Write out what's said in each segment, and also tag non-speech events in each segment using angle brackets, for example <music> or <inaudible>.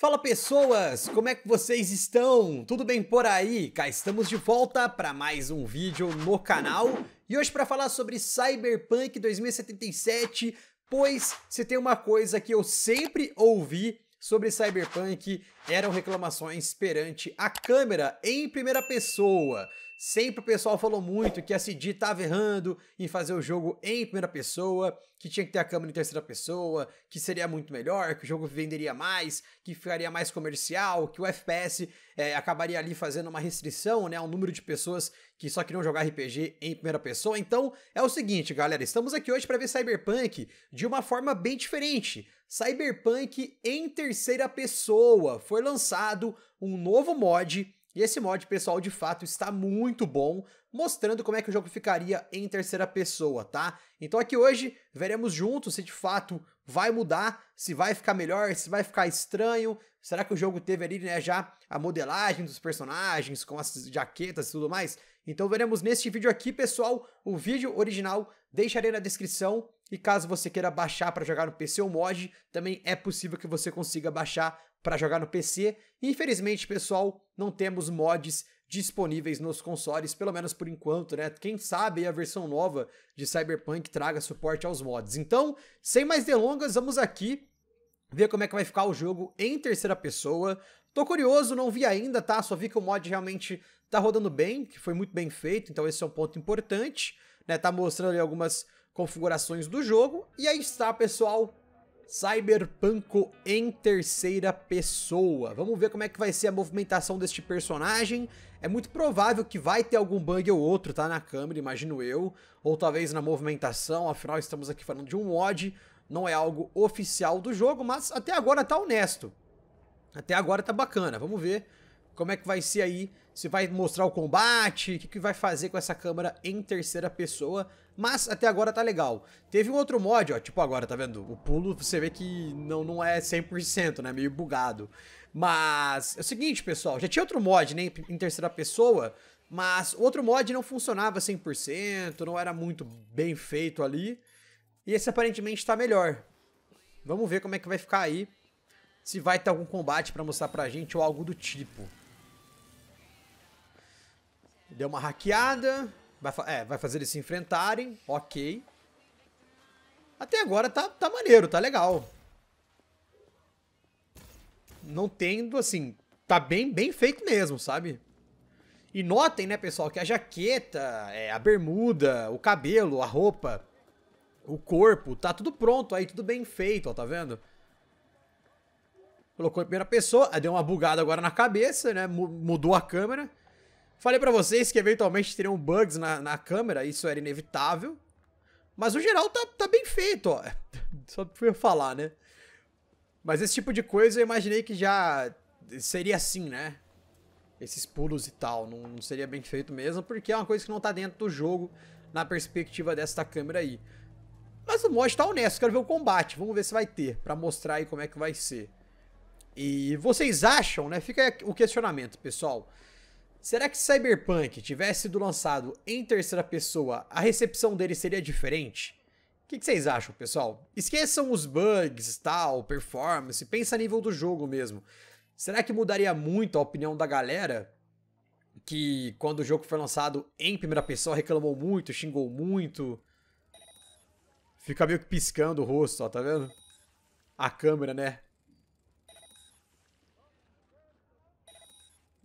Fala pessoas, como é que vocês estão? Tudo bem por aí? Cá estamos de volta para mais um vídeo no canal e hoje para falar sobre Cyberpunk 2077, pois se tem uma coisa que eu sempre ouvi sobre Cyberpunk eram reclamações perante a câmera em primeira pessoa. Sempre o pessoal falou muito que a CD estava errando em fazer o jogo em primeira pessoa, que tinha que ter a câmera em terceira pessoa, que seria muito melhor, que o jogo venderia mais, que ficaria mais comercial, que o FPS é, acabaria ali fazendo uma restrição né, ao número de pessoas que só queriam jogar RPG em primeira pessoa. Então é o seguinte, galera, estamos aqui hoje para ver Cyberpunk de uma forma bem diferente. Cyberpunk em terceira pessoa. Foi lançado um novo mod e esse mod, pessoal, de fato está muito bom, mostrando como é que o jogo ficaria em terceira pessoa, tá? Então aqui hoje veremos juntos se de fato vai mudar, se vai ficar melhor, se vai ficar estranho, será que o jogo teve ali né, já a modelagem dos personagens, com as jaquetas e tudo mais? Então veremos neste vídeo aqui, pessoal, o vídeo original, deixarei na descrição, e caso você queira baixar para jogar no PC ou mod, também é possível que você consiga baixar para jogar no PC. E, infelizmente, pessoal, não temos mods disponíveis nos consoles, pelo menos por enquanto, né? Quem sabe a versão nova de Cyberpunk traga suporte aos mods. Então, sem mais delongas, vamos aqui ver como é que vai ficar o jogo em terceira pessoa. Tô curioso, não vi ainda, tá? Só vi que o mod realmente tá rodando bem, que foi muito bem feito, então esse é um ponto importante, né? Tá mostrando ali algumas configurações do jogo. E aí está, pessoal, Cyberpunko em terceira pessoa. Vamos ver como é que vai ser a movimentação deste personagem. É muito provável que vai ter algum bug ou outro, tá? Na câmera, imagino eu. Ou talvez na movimentação, afinal estamos aqui falando de um mod. Não é algo oficial do jogo, mas até agora tá honesto. Até agora tá bacana, vamos ver como é que vai ser aí. Se vai mostrar o combate, o que, que vai fazer com essa câmera em terceira pessoa mas até agora tá legal. Teve um outro mod, ó, tipo agora, tá vendo? O pulo você vê que não, não é 100%, né? Meio bugado. Mas é o seguinte, pessoal, já tinha outro mod, né, em terceira pessoa, mas outro mod não funcionava 100%, não era muito bem feito ali. E esse aparentemente tá melhor. Vamos ver como é que vai ficar aí. Se vai ter algum combate pra mostrar pra gente ou algo do tipo. Deu uma hackeada. Vai, é, vai fazer eles se enfrentarem, ok. Até agora tá, tá maneiro, tá legal. Não tendo, assim, tá bem, bem feito mesmo, sabe? E notem, né, pessoal, que a jaqueta, é, a bermuda, o cabelo, a roupa, o corpo, tá tudo pronto aí, tudo bem feito, ó, tá vendo? Colocou em primeira pessoa, deu uma bugada agora na cabeça, né, mudou a câmera. Falei para vocês que eventualmente teriam bugs na, na câmera, isso era inevitável. Mas o geral tá, tá bem feito, ó. <laughs> Só pra eu falar, né? Mas esse tipo de coisa eu imaginei que já seria assim, né? Esses pulos e tal. Não, não seria bem feito mesmo, porque é uma coisa que não tá dentro do jogo na perspectiva desta câmera aí. Mas o mod tá honesto, quero ver o combate. Vamos ver se vai ter, pra mostrar aí como é que vai ser. E vocês acham, né? Fica o questionamento, pessoal. Será que Cyberpunk tivesse sido lançado em terceira pessoa, a recepção dele seria diferente? O que, que, vocês acham, pessoal? Esqueçam os bugs, tal, performance, pensa a nível do jogo mesmo. Será que mudaria muito a opinião da galera? Que quando o jogo foi lançado em primeira pessoa reclamou muito, xingou muito. Fica meio que piscando o rosto, ó, tá vendo? A câmera, né?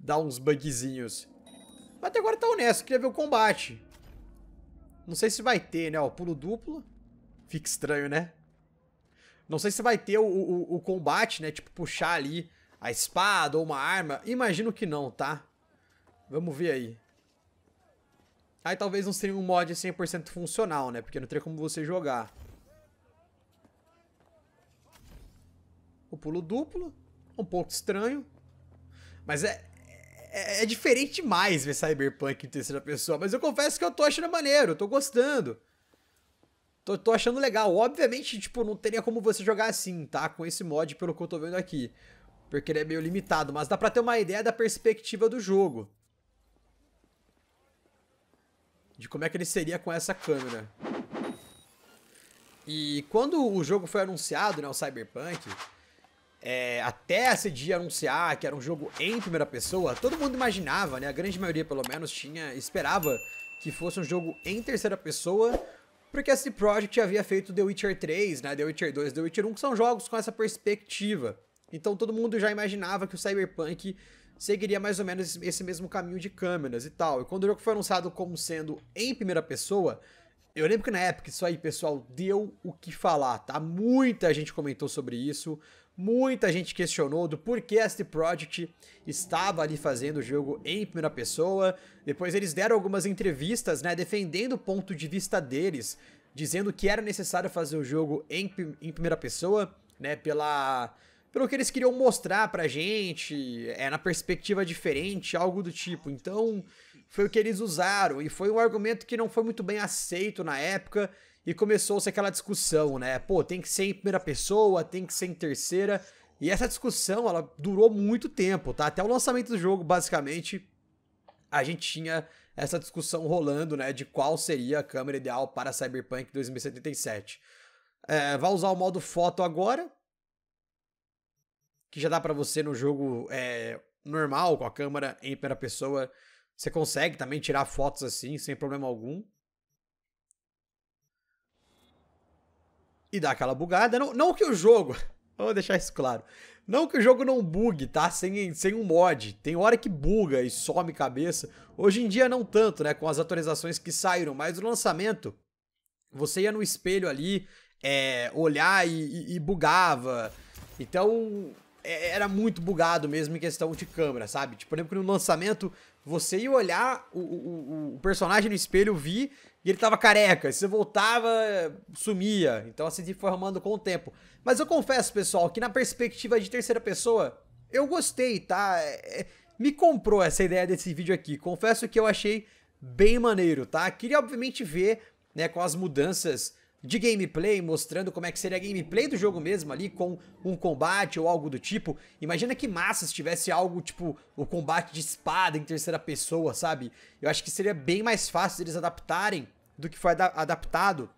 dá uns bugzinhos. Mas até agora tá honesto, queria ver o combate. Não sei se vai ter, né? Ó, pulo duplo. Fica estranho, né? Não sei se vai ter o, o, o combate, né? Tipo, puxar ali a espada ou uma arma. Imagino que não, tá? Vamos ver aí. Aí talvez não seria um mod 100% funcional, né? Porque não teria como você jogar. O pulo duplo. Um pouco estranho. Mas é, é, é, é, diferente demais ver Cyberpunk em terceira pessoa, mas eu confesso que eu tô achando maneiro, tô gostando. Tô, tô, achando legal. Obviamente, tipo, não teria como você jogar assim, tá? Com esse mod, pelo que eu tô vendo aqui. Porque ele é meio limitado, mas dá pra ter uma ideia da perspectiva do jogo. De como é que ele seria com essa câmera. E quando o jogo foi anunciado, né, o Cyberpunk, é, até esse dia anunciar que era um jogo em primeira pessoa, todo mundo imaginava, né? A grande maioria, pelo menos, tinha esperava que fosse um jogo em terceira pessoa, porque a CD Projekt havia feito The Witcher 3, né? The Witcher 2, The Witcher 1, que são jogos com essa perspectiva. Então todo mundo já imaginava que o Cyberpunk seguiria mais ou menos esse mesmo caminho de câmeras e tal. E quando o jogo foi anunciado como sendo em primeira pessoa, eu lembro que na época isso aí, pessoal, deu o que falar, tá? Muita gente comentou sobre isso. Muita gente questionou do porquê a CD Projekt estava ali fazendo o jogo em primeira pessoa. Depois eles deram algumas entrevistas, né, defendendo o ponto de vista deles, dizendo que era necessário fazer o jogo em, em primeira pessoa, né, pela pelo que eles queriam mostrar pra gente, é na perspectiva diferente, algo do tipo. Então, foi o que eles usaram e foi um argumento que não foi muito bem aceito na época e começou-se aquela discussão, né? Pô, tem que ser em primeira pessoa, tem que ser em terceira. E essa discussão, ela durou muito tempo, tá? Até o lançamento do jogo, basicamente, a gente tinha essa discussão rolando, né? De qual seria a câmera ideal para Cyberpunk 2077. É, vai usar o modo foto agora, que já dá para você no jogo é, normal, com a câmera em primeira pessoa. Você consegue também tirar fotos assim, sem problema algum. e dá aquela bugada. Não, não que o jogo, vamos <laughs> deixar isso claro, não que o jogo não bugue, tá? Sem, sem um mod. Tem hora que buga e some cabeça. Hoje em dia não tanto, né? Com as atualizações que saíram, mas o lançamento, você ia no espelho ali, é, olhar e, e, e bugava. Então, é, é, era muito bugado mesmo em questão de câmera, sabe? Tipo, por exemplo, no lançamento, você ia olhar o, o, o personagem no espelho, vi, e ele tava careca. Se você voltava, sumia. Então, assim, se foi com o tempo. Mas eu confesso, pessoal, que na perspectiva de terceira pessoa, eu gostei, tá? É, é, me comprou essa ideia desse vídeo aqui. Confesso que eu achei bem maneiro, tá? Queria, obviamente, ver, né, com as mudanças de gameplay, mostrando como é que seria a gameplay do jogo mesmo ali, com um combate ou algo do tipo. Imagina que massa se tivesse algo tipo o combate de espada em terceira pessoa, sabe? Eu acho que seria bem mais fácil eles adaptarem do que foi ad adaptado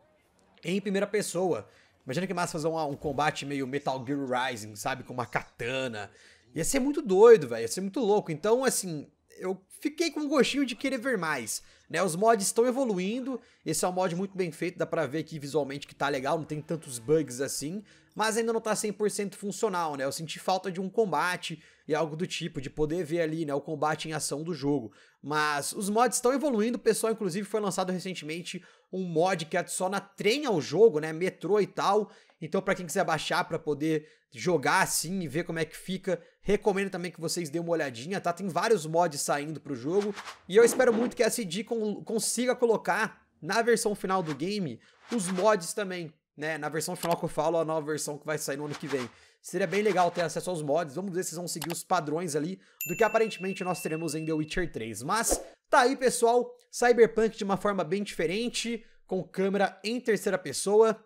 em primeira pessoa. Imagina que massa fazer um, um combate meio Metal Gear Rising, sabe? Com uma katana. Ia ser muito doido, velho. Ia ser muito louco. Então, assim, eu fiquei com um gostinho de querer ver mais. Né? Os mods estão evoluindo, esse é um mod muito bem feito, dá pra ver aqui visualmente que tá legal, não tem tantos bugs assim, mas ainda não tá 100% funcional, né? Eu senti falta de um combate e algo do tipo, de poder ver ali, né, o combate em ação do jogo. Mas os mods estão evoluindo, o pessoal, inclusive, foi lançado recentemente um mod que adiciona trem ao jogo, né, metrô e tal, então, para quem quiser baixar para poder jogar assim e ver como é que fica, recomendo também que vocês dêem uma olhadinha, tá? Tem vários mods saindo pro jogo e eu espero muito que a CD consiga colocar na versão final do game os mods também, né? Na versão final que eu falo, a nova versão que vai sair no ano que vem. Seria bem legal ter acesso aos mods, vamos ver se vão seguir os padrões ali do que aparentemente nós teremos em The Witcher 3. Mas tá aí, pessoal, Cyberpunk de uma forma bem diferente, com câmera em terceira pessoa,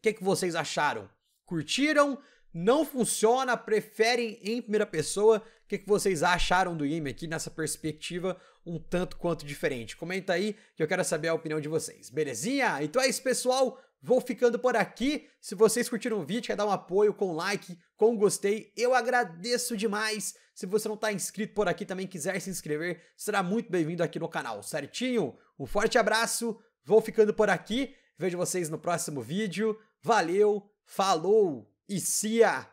o que, que vocês acharam? Curtiram? Não funciona? Preferem em primeira pessoa? O que, que vocês acharam do game aqui nessa perspectiva um tanto quanto diferente? Comenta aí que eu quero saber a opinião de vocês. Belezinha? Então é isso, pessoal. Vou ficando por aqui. Se vocês curtiram o vídeo, quer dar um apoio com like, com gostei, eu agradeço demais. Se você não está inscrito por aqui também quiser se inscrever, será muito bem-vindo aqui no canal, certinho? Um forte abraço, vou ficando por aqui. Vejo vocês no próximo vídeo. Valeu, falou e cia!